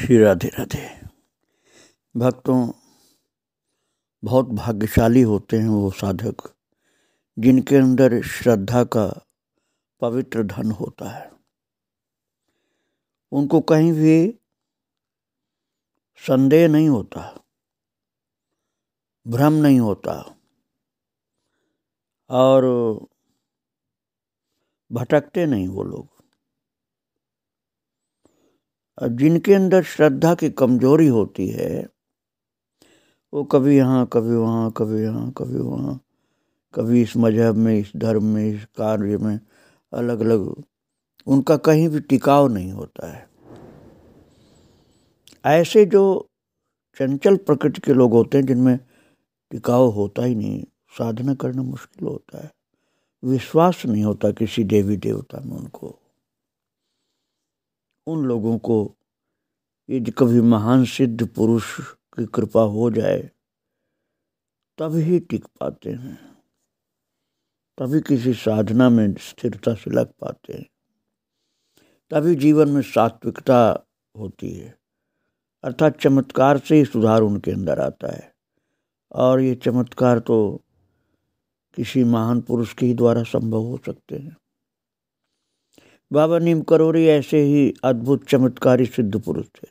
श्री राधे राधे भक्तों बहुत भाग्यशाली होते हैं वो साधक जिनके अंदर श्रद्धा का पवित्र धन होता है उनको कहीं भी संदेह नहीं होता भ्रम नहीं होता और भटकते नहीं वो लोग जिनके अंदर श्रद्धा की कमजोरी होती है वो कभी यहाँ कभी वहाँ कभी यहाँ कभी वहाँ कभी इस मजहब में इस धर्म में इस कार्य में अलग अलग उनका कहीं भी टिकाव नहीं होता है ऐसे जो चंचल प्रकृति के लोग होते हैं जिनमें टिकाव होता ही नहीं साधना करना मुश्किल होता है विश्वास नहीं होता किसी देवी देवता में उनको उन लोगों को यदि कभी महान सिद्ध पुरुष की कृपा हो जाए तब ही टिक पाते हैं तभी किसी साधना में स्थिरता से लग पाते हैं तभी जीवन में सात्विकता होती है अर्थात चमत्कार से ही सुधार उनके अंदर आता है और ये चमत्कार तो किसी महान पुरुष के ही द्वारा संभव हो सकते हैं बाबा नीम करोरी ऐसे ही अद्भुत चमत्कारी सिद्ध पुरुष थे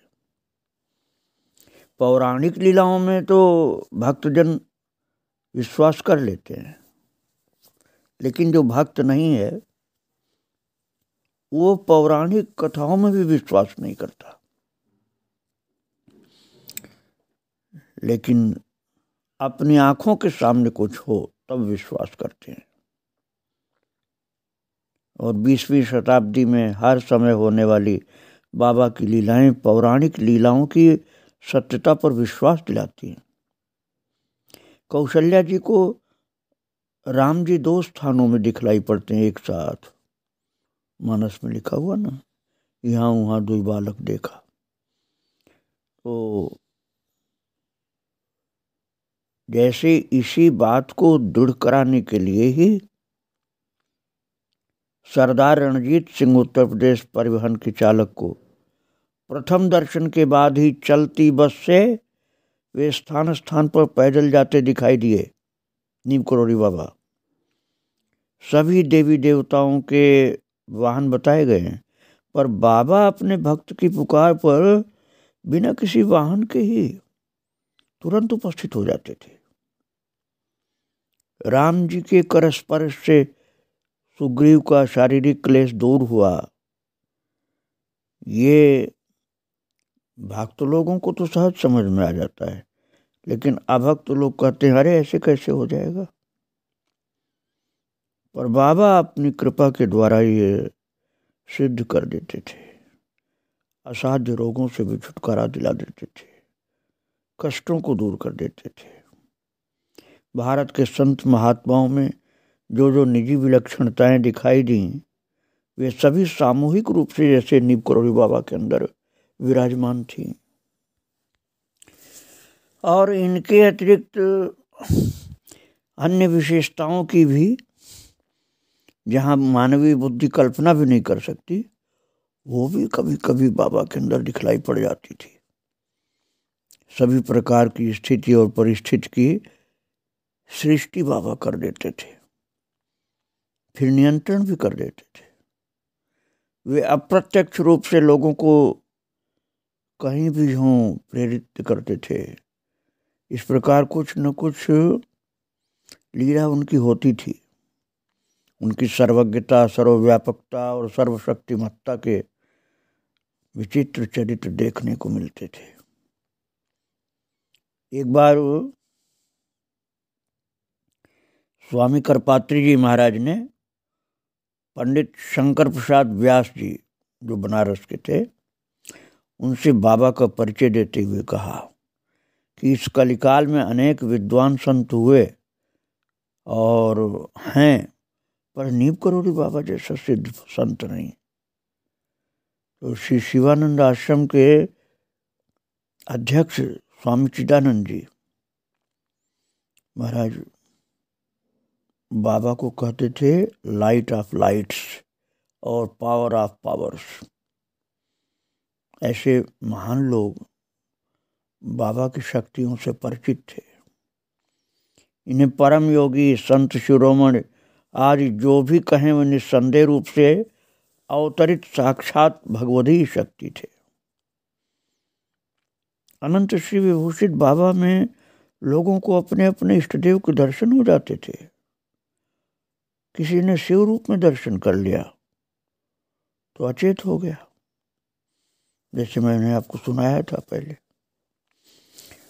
पौराणिक लीलाओं में तो भक्तजन विश्वास कर लेते हैं लेकिन जो भक्त नहीं है वो पौराणिक कथाओं में भी विश्वास नहीं करता लेकिन अपनी आंखों के सामने कुछ हो तब विश्वास करते हैं और बीसवीं शताब्दी में हर समय होने वाली बाबा की लीलाएं पौराणिक लीलाओं की सत्यता पर विश्वास दिलाती हैं कौशल्या जी को राम जी दो स्थानों में दिखलाई पड़ते हैं एक साथ मानस में लिखा हुआ ना यहाँ वहाँ दो बालक देखा तो जैसे इसी बात को दृढ़ कराने के लिए ही सरदार रणजीत सिंह उत्तर प्रदेश परिवहन के चालक को प्रथम दर्शन के बाद ही चलती बस से वे स्थान स्थान पर पैदल जाते दिखाई दिए नीम करोड़ी बाबा सभी देवी देवताओं के वाहन बताए गए हैं पर बाबा अपने भक्त की पुकार पर बिना किसी वाहन के ही तुरंत उपस्थित हो जाते थे राम जी के करस्पर्श से सुग्रीव का शारीरिक क्लेश दूर हुआ ये भक्त लोगों को तो सहज समझ में आ जाता है लेकिन अभक्त लोग कहते हैं अरे ऐसे कैसे हो जाएगा पर बाबा अपनी कृपा के द्वारा ये सिद्ध कर देते थे असाध्य रोगों से भी छुटकारा दिला देते थे कष्टों को दूर कर देते थे भारत के संत महात्माओं में जो जो निजी विलक्षणताएं दिखाई दी वे सभी सामूहिक रूप से जैसे नीब करोड़ी बाबा के अंदर विराजमान थी और इनके अतिरिक्त अन्य विशेषताओं की भी जहाँ मानवीय बुद्धि कल्पना भी नहीं कर सकती वो भी कभी कभी बाबा के अंदर दिखलाई पड़ जाती थी सभी प्रकार की स्थिति और परिस्थिति की सृष्टि बाबा कर देते थे फिर नियंत्रण भी कर देते थे वे अप्रत्यक्ष रूप से लोगों को कहीं भी हों प्रेरित करते थे इस प्रकार कुछ न कुछ लीला उनकी होती थी उनकी सर्वज्ञता सर्वव्यापकता और सर्वशक्तिमत्ता के विचित्र चरित्र देखने को मिलते थे एक बार स्वामी करपात्री जी महाराज ने पंडित शंकर प्रसाद व्यास जी जो बनारस के थे उनसे बाबा का परिचय देते हुए कहा कि इस कलिकाल में अनेक विद्वान संत हुए और हैं पर नीब करोड़ी बाबा जैसा सिद्ध संत नहीं तो श्री शिवानंद आश्रम के अध्यक्ष स्वामी चिदानंद जी महाराज बाबा को कहते थे लाइट ऑफ लाइट्स और पावर ऑफ पावर्स ऐसे महान लोग बाबा की शक्तियों से परिचित थे इन्हें परम योगी संत शिरोमण आज जो भी कहें वे निस्संदेह रूप से अवतरित साक्षात भगवती शक्ति थे अनंत श्री विभूषित बाबा में लोगों को अपने अपने इष्टदेव के दर्शन हो जाते थे किसी ने शिव रूप में दर्शन कर लिया तो अचेत हो गया जैसे मैंने आपको सुनाया था पहले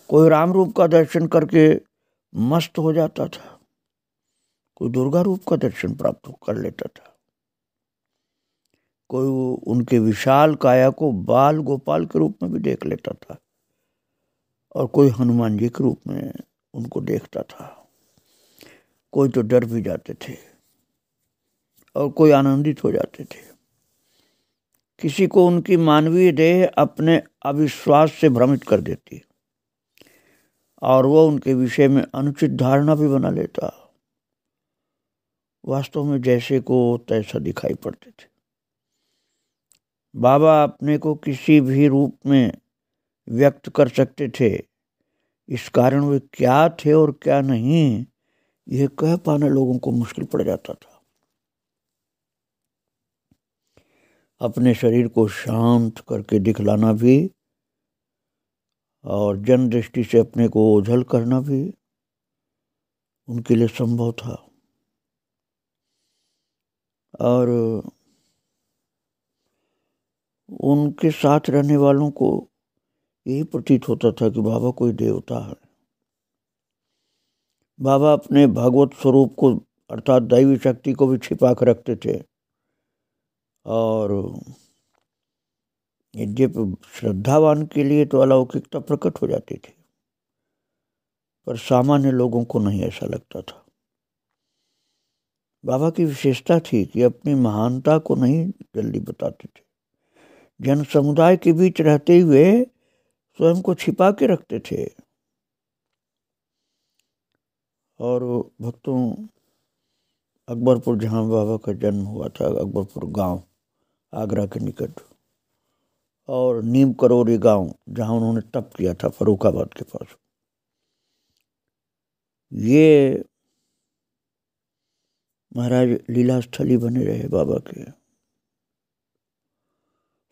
कोई राम रूप का दर्शन करके मस्त हो जाता था कोई दुर्गा रूप का दर्शन प्राप्त कर लेता था कोई उनके विशाल काया को बाल गोपाल के रूप में भी देख लेता था और कोई हनुमान जी के रूप में उनको देखता था कोई तो डर भी जाते थे और कोई आनंदित हो जाते थे किसी को उनकी मानवीय देह अपने अविश्वास से भ्रमित कर देती और वह उनके विषय में अनुचित धारणा भी बना लेता वास्तव में जैसे को तैसा दिखाई पड़ते थे बाबा अपने को किसी भी रूप में व्यक्त कर सकते थे इस कारण वे क्या थे और क्या नहीं यह कह पाना लोगों को मुश्किल पड़ जाता था अपने शरीर को शांत करके दिखलाना भी और जन दृष्टि से अपने को ओझल करना भी उनके लिए संभव था और उनके साथ रहने वालों को यही प्रतीत होता था कि बाबा कोई देवता है बाबा अपने भागवत स्वरूप को अर्थात दैवी शक्ति को भी छिपा कर रखते थे और यद्यप श्रद्धावान के लिए तो अलौकिकता प्रकट हो जाती थी पर सामान्य लोगों को नहीं ऐसा लगता था बाबा की विशेषता थी कि अपनी महानता को नहीं जल्दी बताते थे जन समुदाय के बीच रहते हुए स्वयं को छिपा के रखते थे और भक्तों अकबरपुर जहाँ बाबा का जन्म हुआ था अकबरपुर गांव आगरा के निकट और नीम करोरी गांव जहां उन्होंने तप किया था फरुखाबाद के पास ये महाराज लीला स्थली बने रहे बाबा के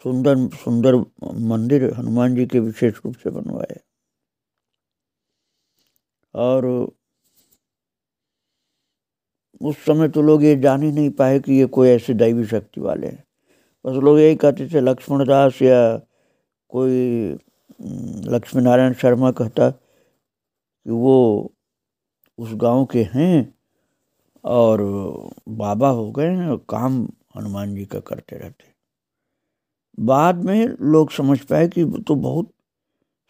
सुंदर सुंदर मंदिर हनुमान जी के विशेष रूप से बनवाए और उस समय तो लोग ये जान ही नहीं पाए कि ये कोई ऐसे दैवी शक्ति वाले हैं बस लोग यही कहते थे लक्ष्मण दास या कोई हम्म, लक्ष्मी नारायण शर्मा कहता कि वो उस गांव के हैं और बाबा हो गए हैं और काम हनुमान जी का करते रहते बाद में लोग समझ पाए कि तो बहुत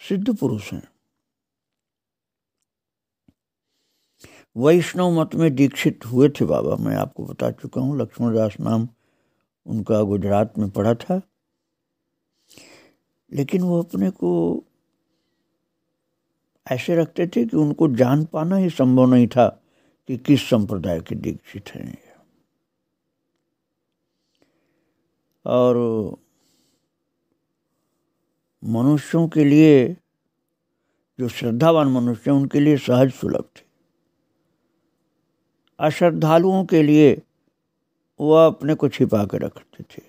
सिद्ध पुरुष हैं वैष्णव मत में दीक्षित हुए थे बाबा मैं आपको बता चुका हूँ लक्ष्मण दास नाम उनका गुजरात में पढ़ा था लेकिन वो अपने को ऐसे रखते थे कि उनको जान पाना ही संभव नहीं था कि किस संप्रदाय के दीक्षित हैं और मनुष्यों के लिए जो श्रद्धावान मनुष्य हैं उनके लिए सहज सुलभ थे अश्रद्धालुओं के लिए वह अपने को छिपा के रखते थे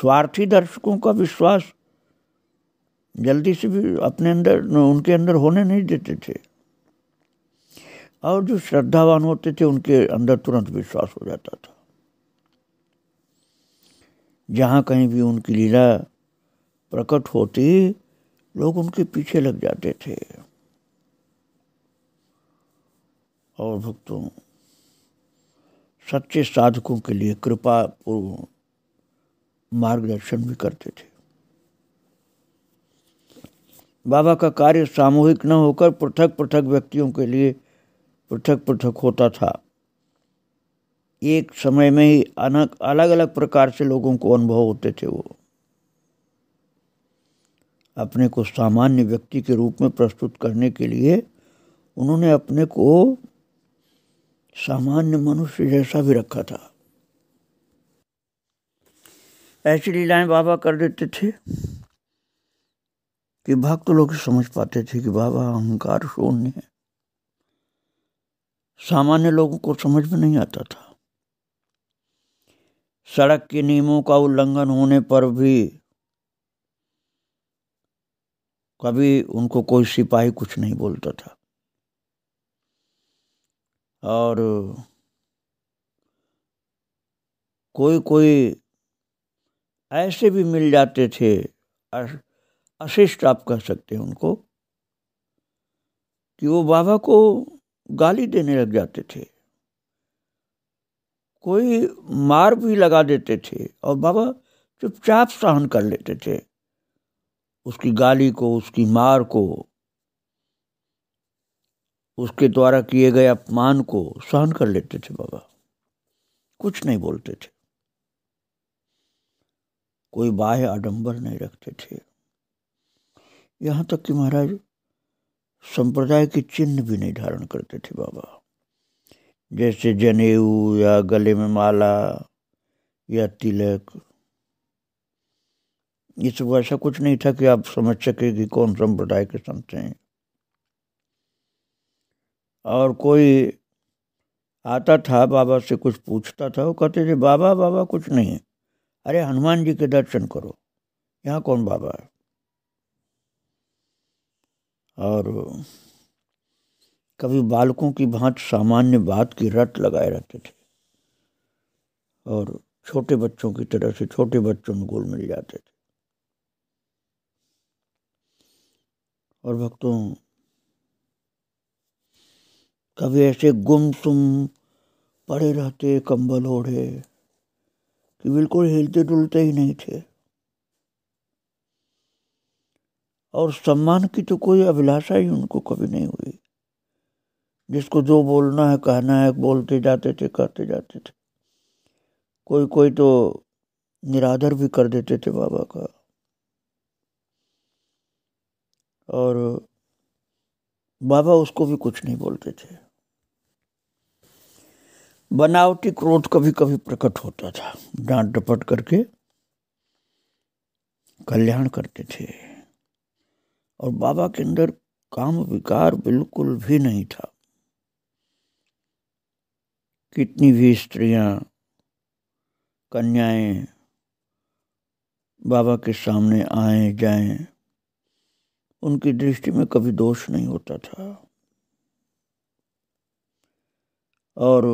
स्वार्थी दर्शकों का विश्वास जल्दी से भी अपने अंदर उनके अंदर होने नहीं देते थे और जो श्रद्धावान होते थे उनके अंदर तुरंत विश्वास हो जाता था जहाँ कहीं भी उनकी लीला प्रकट होती लोग उनके पीछे लग जाते थे और भक्तों सच्चे साधकों के लिए कृपा पूर्व मार्गदर्शन भी करते थे बाबा का कार्य सामूहिक न होकर पृथक पृथक व्यक्तियों के लिए पृथक पृथक होता था एक समय में ही अनक अलग अलग प्रकार से लोगों को अनुभव होते थे वो अपने को सामान्य व्यक्ति के रूप में प्रस्तुत करने के लिए उन्होंने अपने को सामान्य मनुष्य जैसा भी रखा था ऐसी लीलाएं बाबा कर देते थे कि भक्त लोग समझ पाते थे कि बाबा अहंकार शून्य है सामान्य लोगों को समझ में नहीं आता था सड़क के नियमों का उल्लंघन होने पर भी कभी उनको कोई सिपाही कुछ नहीं बोलता था और कोई कोई ऐसे भी मिल जाते थे अशिष्ट आप कह सकते हैं उनको कि वो बाबा को गाली देने लग जाते थे कोई मार भी लगा देते थे और बाबा चुपचाप सहन कर लेते थे उसकी गाली को उसकी मार को उसके द्वारा किए गए अपमान को सहन कर लेते थे बाबा कुछ नहीं बोलते थे कोई बाह्य आडंबर नहीं रखते थे यहाँ तक कि महाराज संप्रदाय के चिन्ह भी नहीं धारण करते थे बाबा जैसे जनेऊ या गले में माला या तिलक ये सब ऐसा कुछ नहीं था कि आप समझ सके कि कौन संप्रदाय के संत हैं और कोई आता था बाबा से कुछ पूछता था वो कहते थे बाबा बाबा कुछ नहीं अरे हनुमान जी के दर्शन करो यहाँ कौन बाबा है और कभी बालकों की भांत सामान्य बात की रट लगाए रहते थे और छोटे बच्चों की तरह से छोटे बच्चों में गोल मिल जाते थे और भक्तों कभी ऐसे गुम तुम पड़े रहते कंबल ओढ़े कि बिल्कुल हिलते डुलते ही नहीं थे और सम्मान की तो कोई अभिलाषा ही उनको कभी नहीं हुई जिसको जो बोलना है कहना है बोलते जाते थे करते जाते थे कोई कोई तो निरादर भी कर देते थे बाबा का और बाबा उसको भी कुछ नहीं बोलते थे बनावटी क्रोध कभी कभी प्रकट होता था डांट डपट करके कल्याण करते थे और बाबा के अंदर काम विकार बिल्कुल भी नहीं था कितनी भी स्त्रियां कन्याएं बाबा के सामने आए जाएं उनकी दृष्टि में कभी दोष नहीं होता था और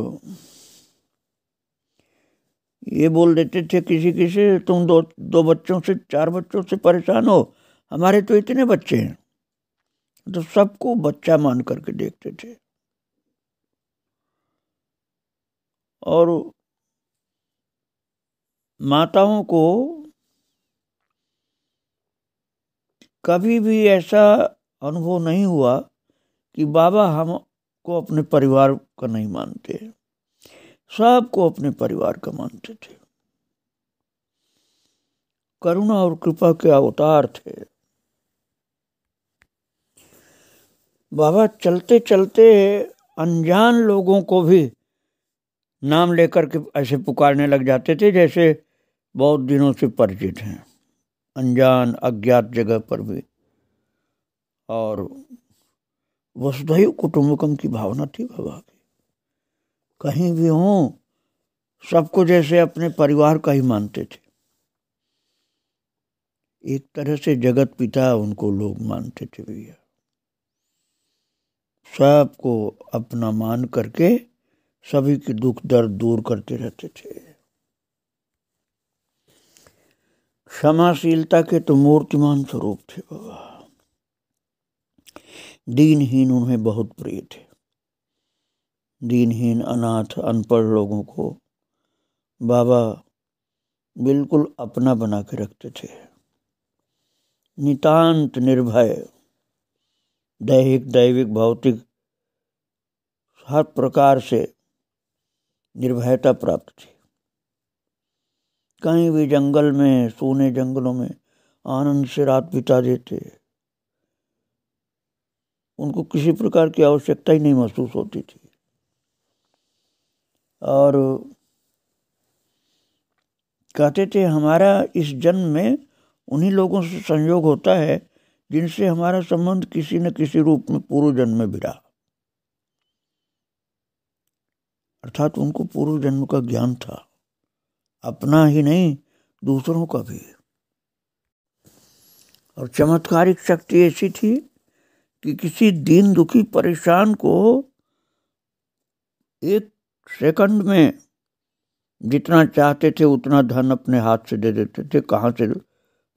ये बोल देते थे किसी किसी तुम दो दो बच्चों से चार बच्चों से परेशान हो हमारे तो इतने बच्चे हैं तो सबको बच्चा मान करके देखते थे और माताओं को कभी भी ऐसा अनुभव नहीं हुआ कि बाबा हम को अपने परिवार का नहीं मानते सबको अपने परिवार का मानते थे करुणा और कृपा के अवतार थे बाबा चलते चलते अनजान लोगों को भी नाम लेकर के ऐसे पुकारने लग जाते थे जैसे बहुत दिनों से परिचित हैं अनजान अज्ञात जगह पर भी और वसुधैव कुटुम्बकम की भावना थी बाबा की कहीं भी हों सबको जैसे अपने परिवार का ही मानते थे एक तरह से जगत पिता उनको लोग मानते थे भैया सबको अपना मान करके सभी के दुख दर्द दूर करते रहते थे क्षमाशीलता के तो मूर्तिमान स्वरूप थे बाबा दीनहीन उन्हें बहुत प्रिय थे दीनहीन अनाथ अनपढ़ लोगों को बाबा बिल्कुल अपना बना के रखते थे नितांत निर्भय दैहिक दैविक भौतिक हर प्रकार से निर्भयता प्राप्त थी कहीं भी जंगल में सोने जंगलों में आनंद से रात बिता देते उनको किसी प्रकार की आवश्यकता ही नहीं महसूस होती थी और कहते थे हमारा इस जन्म में उन्हीं लोगों से संयोग होता है जिनसे हमारा संबंध किसी न किसी रूप में पूर्व जन्म में भिड़ा अर्थात उनको पूर्व जन्म का ज्ञान था अपना ही नहीं दूसरों का भी और चमत्कारिक शक्ति ऐसी थी कि किसी दीन दुखी परेशान को एक सेकंड में जितना चाहते थे उतना धन अपने हाथ से दे देते थे कहाँ से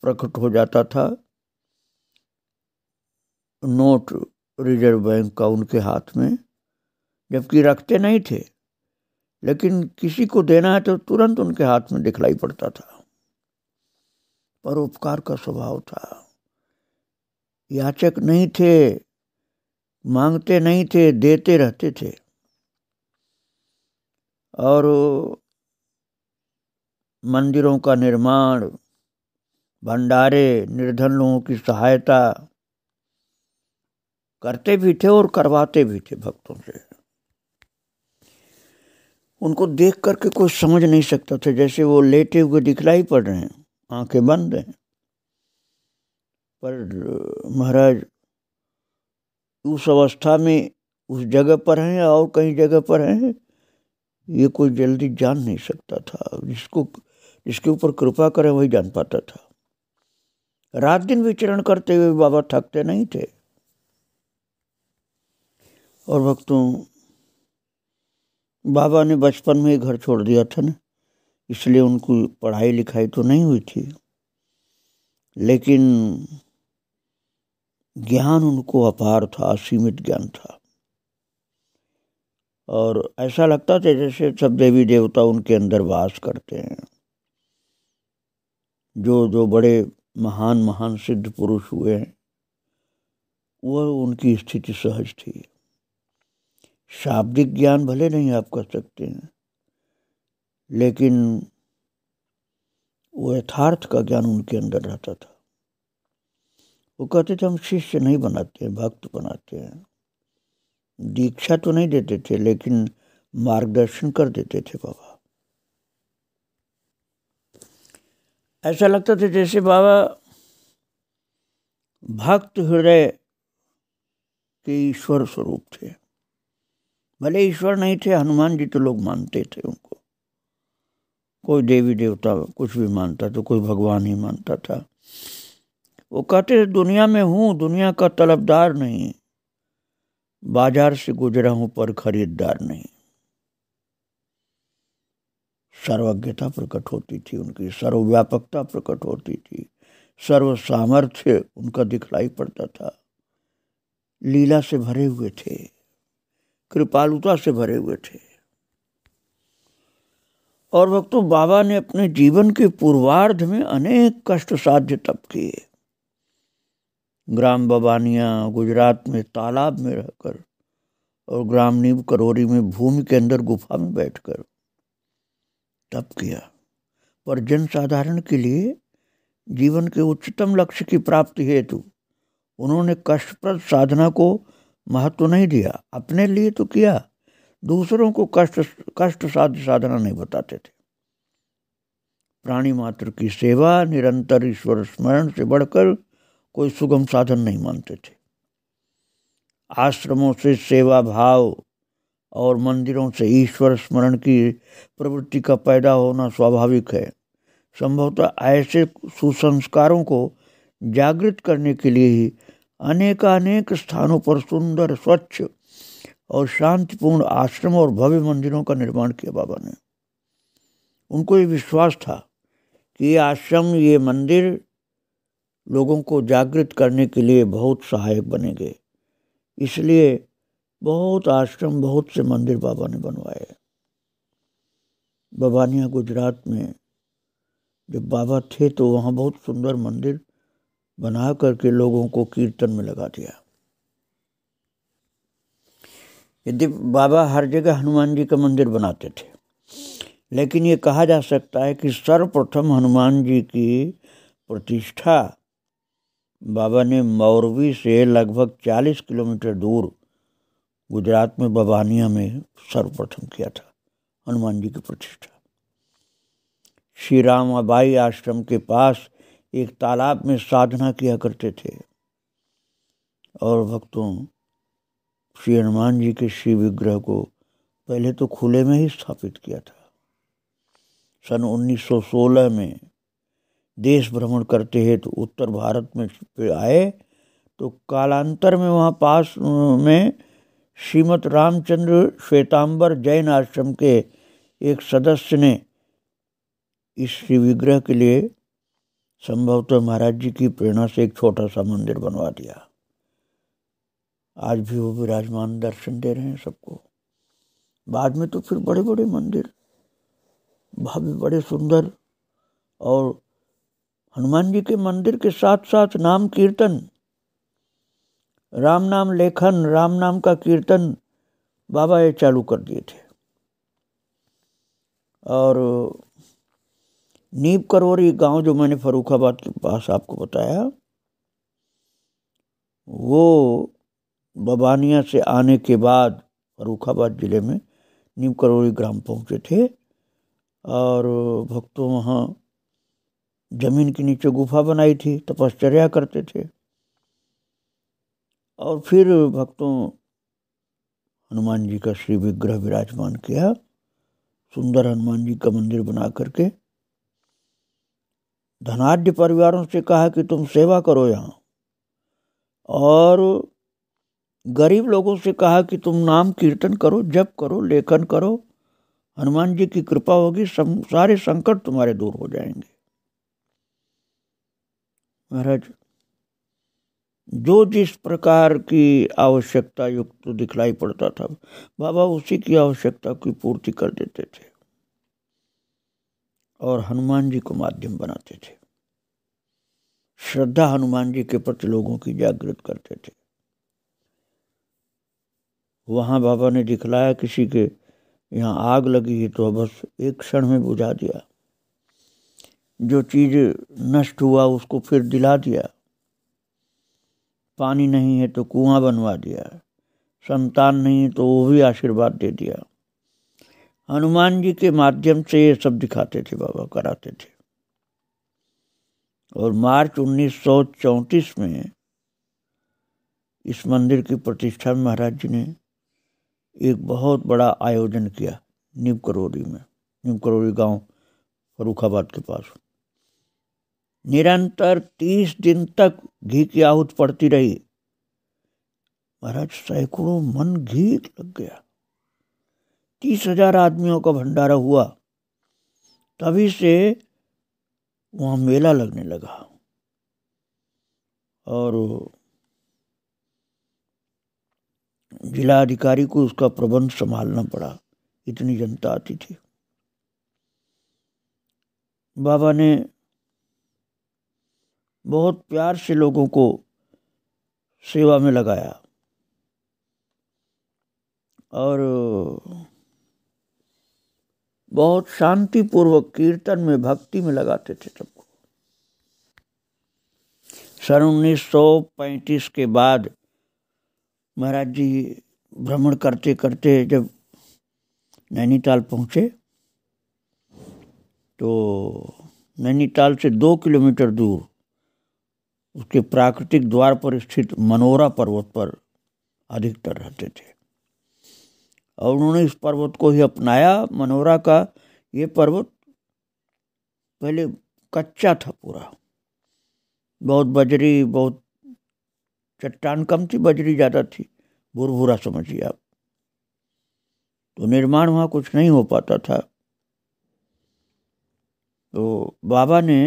प्रकट हो जाता था नोट रिजर्व बैंक का उनके हाथ में जबकि रखते नहीं थे लेकिन किसी को देना है तो तुरंत उनके हाथ में दिखलाई पड़ता था परोपकार का स्वभाव था याचक नहीं थे मांगते नहीं थे देते रहते थे और मंदिरों का निर्माण भंडारे निर्धन लोगों की सहायता करते भी थे और करवाते भी थे भक्तों से उनको देख करके कोई समझ नहीं सकता था जैसे वो लेटे हुए दिखलाई पड़ रहे हैं आंखें बंद हैं पर महाराज उस अवस्था में उस जगह पर हैं और कहीं जगह पर हैं ये कोई जल्दी जान नहीं सकता था जिसको जिसके ऊपर कृपा करें वही जान पाता था रात दिन विचरण करते हुए बाबा थकते नहीं थे और भक्तों बाबा ने बचपन में ही घर छोड़ दिया था ना इसलिए उनको पढ़ाई लिखाई तो नहीं हुई थी लेकिन ज्ञान उनको अपार था सीमित ज्ञान था और ऐसा लगता था जैसे सब देवी देवता उनके अंदर वास करते हैं जो जो बड़े महान महान सिद्ध पुरुष हुए हैं वह उनकी स्थिति सहज थी शाब्दिक ज्ञान भले नहीं आप कर सकते हैं लेकिन वो यथार्थ का ज्ञान उनके अंदर रहता था वो कहते थे हम शिष्य नहीं बनाते भक्त बनाते हैं दीक्षा तो नहीं देते थे लेकिन मार्गदर्शन कर देते थे बाबा ऐसा लगता था जैसे बाबा भक्त हृदय के ईश्वर स्वरूप थे भले ईश्वर नहीं थे हनुमान जी तो लोग मानते थे उनको कोई देवी देवता कुछ भी मानता तो कोई भगवान ही मानता था वो कहते दुनिया में हूँ दुनिया का तलबदार नहीं बाजार से गुजरा हूँ पर खरीदार नहीं सर्वज्ञता प्रकट होती थी उनकी सर्वव्यापकता प्रकट होती थी सर्व सामर्थ्य उनका दिखलाई पड़ता था लीला से भरे हुए थे कृपालुता से भरे हुए थे और भक्तों बाबा ने अपने जीवन के पूर्वार्ध में अनेक कष्ट साध्य तप किए ग्राम बबानिया गुजरात में तालाब में रहकर और ग्राम नीब करोरी में भूमि के अंदर गुफा में बैठकर तप किया पर जन साधारण के लिए जीवन के उच्चतम लक्ष्य की प्राप्ति हेतु उन्होंने कष्टप्रद साधना को महत्व नहीं दिया अपने लिए तो किया दूसरों को कष्ट कष्ट साध साधना नहीं बताते थे प्राणी मात्र की सेवा निरंतर ईश्वर स्मरण से बढ़कर कोई सुगम साधन नहीं मानते थे आश्रमों से सेवा भाव और मंदिरों से ईश्वर स्मरण की प्रवृत्ति का पैदा होना स्वाभाविक है संभवतः ऐसे सुसंस्कारों को जागृत करने के लिए ही अनेकानेक स्थानों पर सुंदर स्वच्छ और शांतिपूर्ण आश्रम और भव्य मंदिरों का निर्माण किया बाबा ने उनको ये विश्वास था कि ये आश्रम ये मंदिर लोगों को जागृत करने के लिए बहुत सहायक बनेंगे इसलिए बहुत आश्रम बहुत से मंदिर बाबा ने बनवाए बबानिया गुजरात में जब बाबा थे तो वहाँ बहुत सुंदर मंदिर बना करके लोगों को कीर्तन में लगा दिया यदि बाबा हर जगह हनुमान जी का मंदिर बनाते थे लेकिन ये कहा जा सकता है कि सर्वप्रथम हनुमान जी की प्रतिष्ठा बाबा ने मौरवी से लगभग 40 किलोमीटर दूर गुजरात में बवानिया में सर्वप्रथम किया था हनुमान जी की प्रतिष्ठा श्री राम अबाई आश्रम के पास एक तालाब में साधना किया करते थे और भक्तों श्री हनुमान जी के शिव विग्रह को पहले तो खुले में ही स्थापित किया था सन 1916 में देश भ्रमण करते हैं तो उत्तर भारत में आए तो कालांतर में वहाँ पास में श्रीमद रामचंद्र श्वेतांबर जैन आश्रम के एक सदस्य ने इस श्री विग्रह के लिए संभवतः महाराज जी की प्रेरणा से एक छोटा सा मंदिर बनवा दिया आज भी वो विराजमान दर्शन दे रहे हैं सबको बाद में तो फिर बड़े बड़े मंदिर भव्य बड़े सुंदर और हनुमान जी के मंदिर के साथ साथ नाम कीर्तन राम नाम लेखन राम नाम का कीर्तन बाबा ये चालू कर दिए थे और नीब करोरी गांव जो मैंने फरुखाबाद के पास आपको बताया वो बबानिया से आने के बाद फरुखाबाद ज़िले में नीब करोरी ग्राम पहुँचे थे और भक्तों वहाँ जमीन के नीचे गुफा बनाई थी तपश्चर्या करते थे और फिर भक्तों हनुमान जी का श्री विग्रह विराजमान किया सुंदर हनुमान जी का मंदिर बना करके धनाढ़ परिवारों से कहा कि तुम सेवा करो यहाँ और गरीब लोगों से कहा कि तुम नाम कीर्तन करो जप करो लेखन करो हनुमान जी की कृपा होगी सारे संकट तुम्हारे दूर हो जाएंगे महाराज जो जिस प्रकार की आवश्यकता युक्त तो दिखलाई पड़ता था बाबा उसी की आवश्यकता की पूर्ति कर देते थे और हनुमान जी को माध्यम बनाते थे श्रद्धा हनुमान जी के प्रति लोगों की जागृत करते थे वहाँ बाबा ने दिखलाया किसी के यहाँ आग लगी है तो बस एक क्षण में बुझा दिया जो चीज़ नष्ट हुआ उसको फिर दिला दिया पानी नहीं है तो कुआं बनवा दिया संतान नहीं तो वो भी आशीर्वाद दे दिया हनुमान जी के माध्यम से ये सब दिखाते थे बाबा कराते थे और मार्च 1934 में इस मंदिर की प्रतिष्ठा में महाराज जी ने एक बहुत बड़ा आयोजन किया नीम करोरी में नीम करोरी गांव फरुखाबाद के पास निरंतर तीस दिन तक घी की आहुत पड़ती रही महाराज सैकड़ों मन घी लग गया तीस हजार आदमियों का भंडारा हुआ तभी से वहां मेला लगने लगा और जिला अधिकारी को उसका प्रबंध संभालना पड़ा इतनी जनता आती थी बाबा ने बहुत प्यार से लोगों को सेवा में लगाया और बहुत शांतिपूर्वक कीर्तन में भक्ति में लगाते थे सबको सन पैंतीस के बाद महाराज जी भ्रमण करते करते जब नैनीताल पहुँचे तो नैनीताल से दो किलोमीटर दूर उसके प्राकृतिक द्वार पर स्थित मनोरा पर्वत पर अधिकतर रहते थे और उन्होंने इस पर्वत को ही अपनाया मनोरा का ये पर्वत पहले कच्चा था पूरा बहुत बजरी बहुत चट्टान कम थी बजरी ज़्यादा थी भूरा समझिए आप तो निर्माण वहाँ कुछ नहीं हो पाता था तो बाबा ने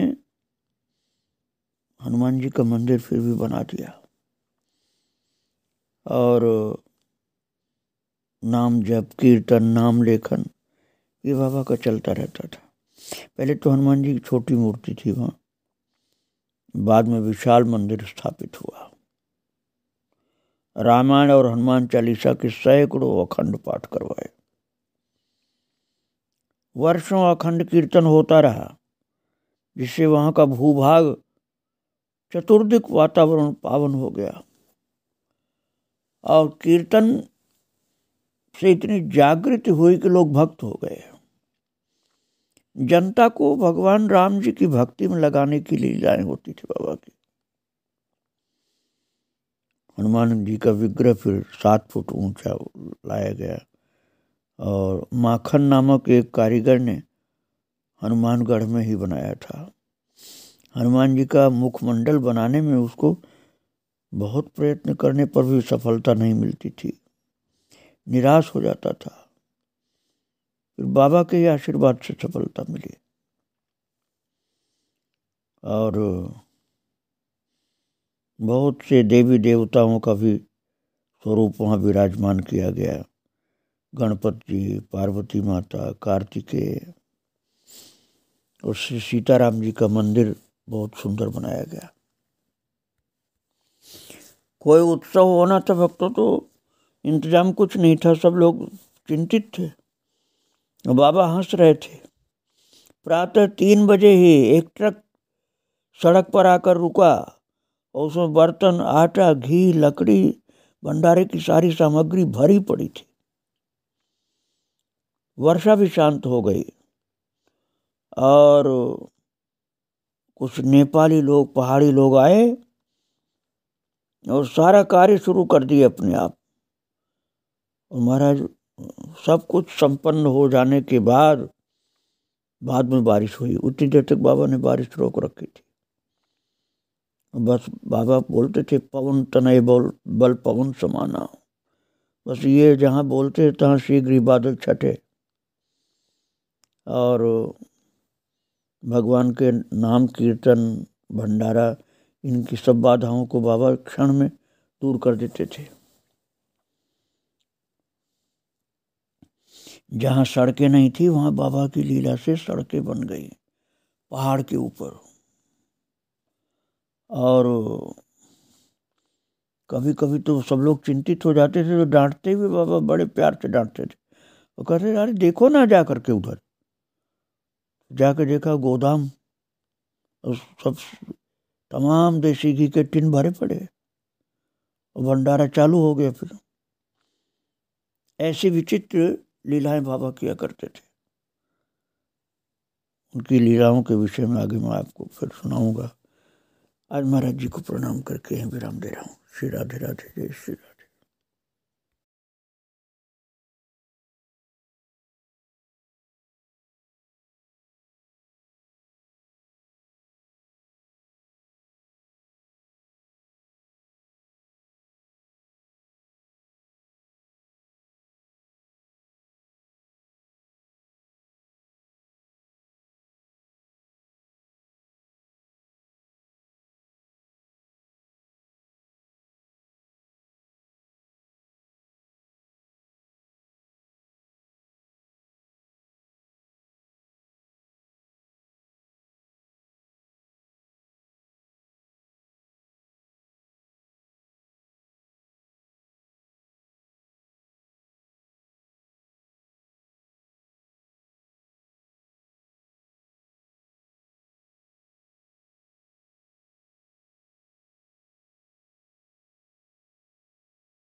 हनुमान जी का मंदिर फिर भी बना दिया और नाम जप कीर्तन नाम लेखन ये बाबा का चलता रहता था पहले तो हनुमान जी की छोटी मूर्ति थी वहाँ बाद में विशाल मंदिर स्थापित हुआ रामायण और हनुमान चालीसा के सैकड़ों अखंड पाठ करवाए वर्षों अखंड कीर्तन होता रहा जिससे वहाँ का भूभाग चतुर्दिक वातावरण पावन हो गया और कीर्तन से इतनी जागृति हुई कि लोग भक्त हो गए जनता को भगवान राम जी की भक्ति में लगाने की लीलाएं होती थी बाबा की हनुमान जी का विग्रह फिर सात फुट ऊंचा लाया गया और माखन नामक एक कारीगर ने हनुमानगढ़ में ही बनाया था हनुमान जी का मुखमंडल बनाने में उसको बहुत प्रयत्न करने पर भी सफलता नहीं मिलती थी निराश हो जाता था फिर बाबा के आशीर्वाद से सफलता मिली और बहुत से देवी देवताओं का भी स्वरूप वहाँ विराजमान किया गया गणपति जी पार्वती माता कार्तिकेय और श्री सीताराम जी का मंदिर बहुत सुंदर बनाया गया कोई उत्सव होना था भक्तों तो इंतजाम कुछ नहीं था सब लोग चिंतित थे बाबा हंस रहे थे प्रातः तीन बजे ही एक ट्रक सड़क पर आकर रुका और उसमें बर्तन आटा घी लकड़ी भंडारे की सारी सामग्री भरी पड़ी थी वर्षा भी शांत हो गई और कुछ नेपाली लोग पहाड़ी लोग आए और सारा कार्य शुरू कर दिए अपने आप और महाराज सब कुछ संपन्न हो जाने के बाद बाद में बारिश हुई उतनी देर तक बाबा ने बारिश रोक रखी थी बस बाबा बोलते थे पवन तनय बोल बल पवन समाना बस ये जहाँ बोलते तहाँ शीघ्र ही बादल छटे और भगवान के नाम कीर्तन भंडारा इनकी सब बाधाओं को बाबा क्षण में दूर कर देते थे जहाँ सड़कें नहीं थी वहाँ बाबा की लीला से सड़कें बन गई पहाड़ के ऊपर और कभी कभी तो सब लोग चिंतित हो जाते थे तो डांटते हुए बाबा बड़े प्यार से डांटते थे वो कहते अरे देखो ना जा करके उधर जाके देखा गोदाम सब तमाम देसी घी के टिन भरे पड़े और भंडारा चालू हो गया फिर ऐसी विचित्र लीलाएं बाबा किया करते थे उनकी लीलाओं के विषय में आगे मैं आपको फिर सुनाऊंगा आज महाराज जी को प्रणाम करके विराम दे रहा हूँ श्री राधे राधे जय श्री राधे